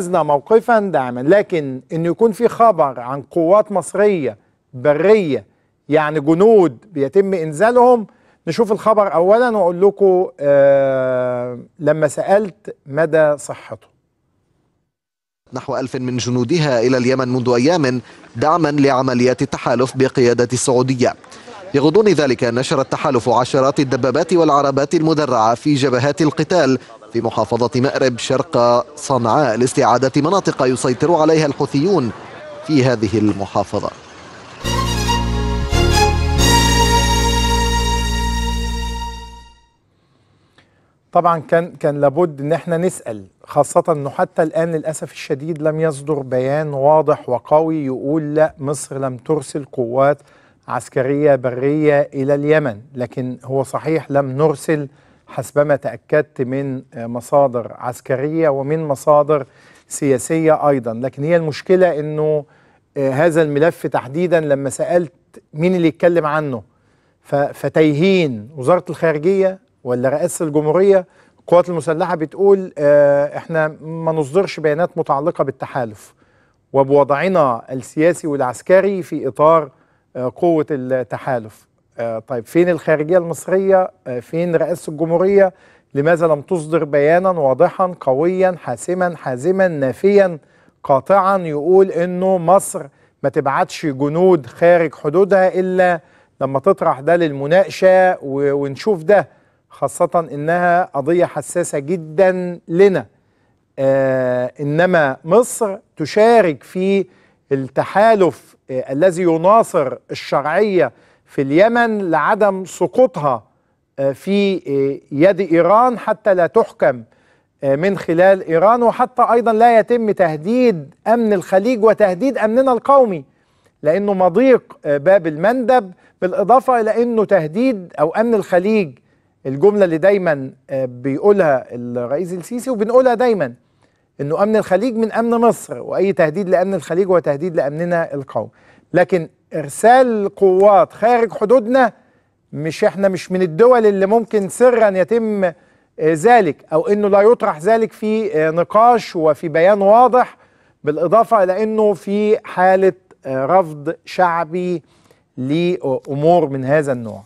اتخذنا موقفا داعما لكن ان يكون في خبر عن قوات مصريه بريه يعني جنود بيتم انزالهم نشوف الخبر اولا واقول لكم آه لما سالت مدى صحته نحو ألف من جنودها إلى اليمن منذ أيام دعما لعمليات التحالف بقيادة السعودية بغضون ذلك نشر التحالف عشرات الدبابات والعربات المدرعة في جبهات القتال في محافظة مأرب شرق صنعاء لاستعادة مناطق يسيطر عليها الحوثيون في هذه المحافظة طبعا كان كان لابد ان احنا نسال خاصه انه حتى الان للاسف الشديد لم يصدر بيان واضح وقوي يقول لا مصر لم ترسل قوات عسكريه بريه الى اليمن لكن هو صحيح لم نرسل حسبما تأكدت من مصادر عسكرية ومن مصادر سياسية أيضا لكن هي المشكلة أنه آه، هذا الملف تحديدا لما سألت مين اللي يتكلم عنه فتايهين وزارة الخارجية ولا رئاسة الجمهورية القوات المسلحة بتقول آه، احنا ما نصدرش بيانات متعلقة بالتحالف وبوضعنا السياسي والعسكري في إطار آه، قوة التحالف آه، طيب فين الخارجية المصرية آه، فين رئاسة الجمهورية لماذا لم تصدر بيانا واضحا قويا حاسما حازما نافيا قاطعا يقول انه مصر ما تبعتش جنود خارج حدودها الا لما تطرح ده للمناقشه ونشوف ده خاصه انها قضيه حساسه جدا لنا آه انما مصر تشارك في التحالف آه الذي يناصر الشرعيه في اليمن لعدم سقوطها آه، في آه، يد إيران حتى لا تحكم آه، من خلال إيران وحتى أيضا لا يتم تهديد أمن الخليج وتهديد أمننا القومي لأنه مضيق باب المندب بالإضافة إلى أنه تهديد أو أمن الخليج الجملة اللي دايما بيقولها الرئيس السيسي وبنقولها دايما أنه أمن الخليج من أمن مصر وأي تهديد لأمن الخليج هو تهديد لأمننا القومي لكن ارسال قوات خارج حدودنا مش احنا مش من الدول اللي ممكن سرا يتم آه، ذلك او انه لا يطرح ذلك في آه، نقاش وفي بيان واضح بالاضافه الى انه في حاله آه، رفض شعبي لامور من هذا النوع.